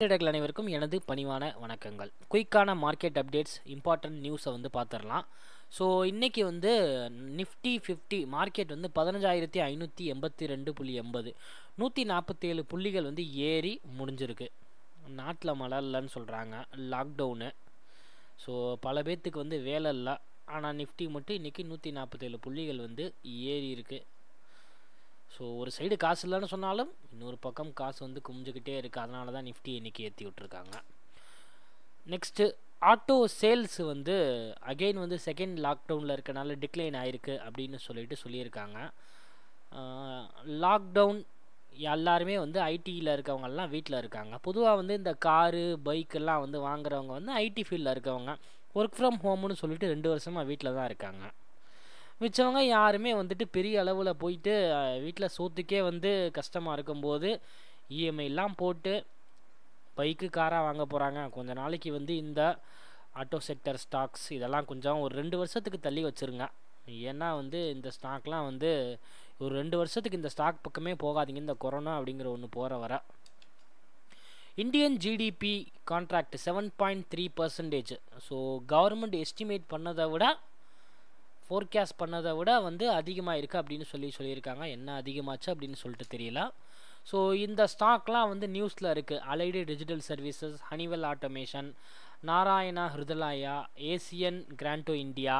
ட்ரேடர்கள் அனைவருக்கும் எனது பணிவான வணக்கங்கள் குயிக்கான மார்க்கெட் அப்டேட்ஸ் இம்பார்ட்டன்ட் நியூஸை வந்து பார்த்துடலாம் ஸோ இன்றைக்கி வந்து நிஃப்டி ஃபிஃப்டி மார்க்கெட் வந்து பதினஞ்சாயிரத்தி ஐநூற்றி எண்பத்தி ரெண்டு புள்ளி எண்பது நூற்றி நாற்பத்தேழு புள்ளிகள் வந்து ஏறி முடிஞ்சிருக்கு நாட்டில் மழை இல்லைன்னு சொல்கிறாங்க லாக்டவுனு ஸோ பல பேர்த்துக்கு வந்து வேலை இல்லை ஆனால் நிஃப்டி மட்டும் இன்றைக்கி நூற்றி நாற்பத்தேழு புள்ளிகள் வந்து ஏறி இருக்குது ஸோ ஒரு சைடு காசு இல்லைன்னு சொன்னாலும் இன்னொரு பக்கம் காசு வந்து குமிஞ்சிக்கிட்டே இருக்குது அதனால தான் நிஃப்டி இன்னைக்கு ஏற்றி விட்ருக்காங்க நெக்ஸ்ட்டு ஆட்டோ சேல்ஸ் வந்து அகெயின் வந்து செகண்ட் லாக்டவுனில் இருக்கனால டிக்ளைன் ஆகிருக்கு அப்படின்னு சொல்லிட்டு சொல்லியிருக்காங்க லாக்டவுன் எல்லாருமே வந்து ஐடியில் இருக்கவங்கெல்லாம் வீட்டில் இருக்காங்க பொதுவாக வந்து இந்த காரு பைக்கெல்லாம் வந்து வாங்குறவங்க வந்து ஐடி ஃபீல்டில் இருக்கவங்க ஒர்க் ஃப்ரம் ஹோம்னு சொல்லிட்டு ரெண்டு வருஷமாக வீட்டில் தான் இருக்காங்க மிச்சவங்க யாருமே வந்துட்டு பெரிய அளவில் போயிட்டு வீட்டில் சோத்துக்கே வந்து கஷ்டமாக இருக்கும்போது இஎம்ஐலாம் e போட்டு பைக்கு காராக வாங்க போகிறாங்க கொஞ்ச நாளைக்கு வந்து இந்த ஆட்டோ செக்டர் ஸ்டாக்ஸ் இதெல்லாம் கொஞ்சம் ஒரு ரெண்டு வருஷத்துக்கு தள்ளி வச்சுருங்க ஏன்னா வந்து இந்த ஸ்டாக்லாம் வந்து ஒரு ரெண்டு வருஷத்துக்கு இந்த ஸ்டாக் பக்கமே போகாதீங்க இந்த கொரோனா அப்படிங்கிற ஒன்று போகிற வர Indian GDP contract seven point three percentage so government estimate பண்ணதை விட ஃபோர்காஸ்ட் பண்ணதை விட வந்து அதிகமாக இருக்குது அப்படின்னு சொல்லி சொல்லியிருக்காங்க என்ன அதிகமாச்சு அப்படின்னு சொல்லிட்டு தெரியல ஸோ இந்த ஸ்டாக்லாம் வந்து நியூஸில் இருக்குது allied digital services Honeywell automation Narayana Hrudayalaya Asian Granito India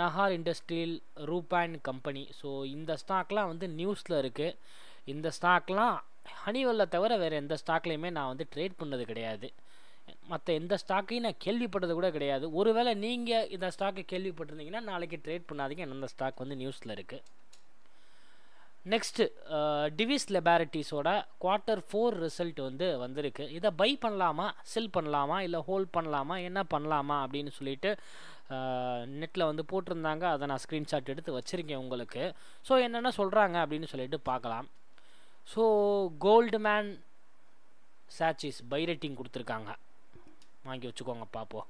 Nahar industrial ரூபான் கம்பெனி ஸோ இந்த ஸ்டாக்லாம் வந்து நியூஸில் இருக்குது இந்த ஸ்டாக்லாம் ஹனிவெல்லை தவிர வேறு எந்த ஸ்டாக்லேயுமே நான் வந்து ட்ரேட் பண்ணது கிடையாது மற்ற எந்த ஸ்டாக்கையும் நான் கேள்விப்பட்டது கூட கிடையாது ஒருவேளை நீங்கள் இந்த ஸ்டாக்கை கேள்விப்பட்டிருந்தீங்கன்னா நாளைக்கு ட்ரேட் பண்ணாதீங்க அந்த ஸ்டாக் வந்து நியூஸில் இருக்குது நெக்ஸ்ட்டு டிவிஸ் லெபாரிட்டிஸோட குவார்ட்டர் ஃபோர் ரிசல்ட் வந்து வந்திருக்கு இதை பை பண்ணலாமா செல் பண்ணலாமா இல்லை ஹோல்ட் பண்ணலாமா என்ன பண்ணலாமா அப்படின்னு சொல்லிட்டு நெட்டில் வந்து போட்டிருந்தாங்க அதை நான் ஸ்க்ரீன்ஷாட் எடுத்து வச்சுருக்கேன் உங்களுக்கு ஸோ என்னென்ன சொல்கிறாங்க அப்படின்னு சொல்லிட்டு பார்க்கலாம் so Goldman Sachs buy rating கொடுத்துருக்காங்க வாங்கி வச்சுக்கோங்க பார்ப்போம்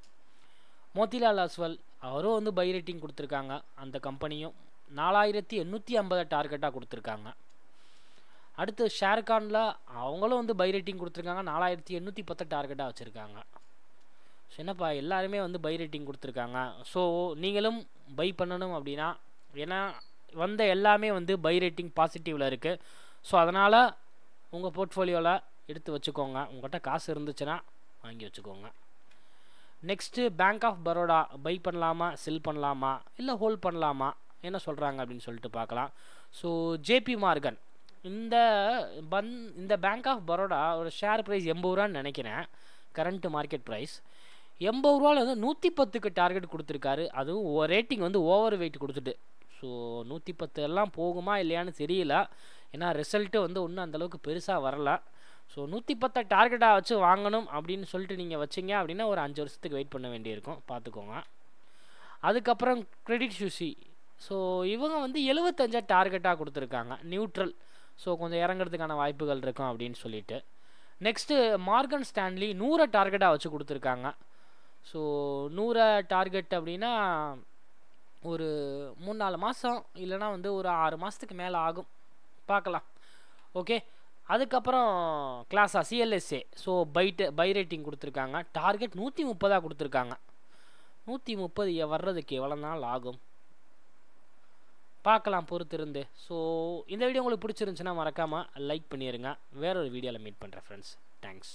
மோத்திலால் அஸ்வல் அவரும் வந்து பை ரேட்டிங் கொடுத்துருக்காங்க அந்த கம்பெனியும் நாலாயிரத்தி எண்ணூற்றி ஐம்பதை டார்கெட்டாக கொடுத்துருக்காங்க அடுத்து ஷேர்கானில் அவங்களும் வந்து பை ரேட்டிங் கொடுத்துருக்காங்க நாலாயிரத்தி எண்ணூற்றி பத்து டார்கெட்டாக வச்சுருக்காங்க ஸோ என்னப்பா எல்லாருமே வந்து பை ரேட்டிங் கொடுத்துருக்காங்க ஸோ நீங்களும் பை பண்ணணும் அப்படின்னா ஏன்னா வந்த எல்லாமே வந்து பை ரேட்டிங் பாசிட்டிவில் இருக்குது ஸோ அதனால் உங்கள் போர்ட்ஃபோலியோவில் எடுத்து வச்சுக்கோங்க உங்கள்கிட்ட காசு இருந்துச்சுன்னா வாங்கி வச்சுக்கோங்க next bank of Baroda buy பண்ணலாமா செல் பண்ணலாமா இல்லை ஹோல்ட் பண்ணலாமா என்ன சொல்கிறாங்க அப்படின்னு சொல்லிட்டு பார்க்கலாம் ஸோ ஜேபி மார்கன் இந்த பன் இந்த பேங்க் ஆஃப் பரோடா ஒரு ஷேர் ப்ரைஸ் எண்பது ரூபான்னு நினைக்கிறேன் கரண்ட்டு மார்க்கெட் ப்ரைஸ் எண்பது ரூபாவில் வந்து நூற்றி பத்துக்கு டார்கெட் கொடுத்துருக்காரு அதுவும் ரேட்டிங் வந்து ஓவர் வெயிட் கொடுத்துட்டு ஸோ நூற்றி பத்து எல்லாம் போகுமா இல்லையான்னு தெரியல ஏன்னா ரிசல்ட்டு வந்து ஒன்றும் அந்தளவுக்கு பெருசாக வரலை ஸோ நூற்றி பத்தை டார்கெட்டாக வச்சு வாங்கணும் அப்படின்னு சொல்லிட்டு நீங்கள் வச்சிங்க அப்படின்னா ஒரு அஞ்சு வருஷத்துக்கு வெயிட் பண்ண வேண்டியிருக்கும் பார்த்துக்கோங்க அதுக்கப்புறம் க்ரெடிட் சுசி ஸோ இவங்க வந்து எழுபத்தஞ்சா டார்கெட்டாக கொடுத்துருக்காங்க நியூட்ரல் ஸோ கொஞ்சம் இறங்குறதுக்கான வாய்ப்புகள் இருக்கும் அப்படின்னு சொல்லிட்டு நெக்ஸ்ட்டு மார்கன் ஸ்டான்லி நூறை டார்கெட்டாக வச்சு கொடுத்துருக்காங்க ஸோ நூறை டார்கெட் அப்படின்னா ஒரு மூணு நாலு மாதம் இல்லைனா வந்து ஒரு ஆறு மாதத்துக்கு மேலே ஆகும் பார்க்கலாம் ஓகே அதுக்கப்புறம் கிளாஸா சிஎல்எஸ்ஏ ஸோ பைட்டு பை ரேட்டிங் கொடுத்துருக்காங்க டார்கெட் நூற்றி முப்பதாக கொடுத்துருக்காங்க நூற்றி முப்பது வர்றதுக்கு எவ்வளோ நாள் ஆகும் பார்க்கலாம் பொறுத்திருந்து ஸோ இந்த வீடியோ உங்களுக்கு பிடிச்சிருந்துச்சுன்னா மறக்காமல் லைக் பண்ணிடுங்க வேற ஒரு வீடியோவில் மீட் பண்ணுறேன் ஃப்ரெண்ட்ஸ் தேங்க்ஸ்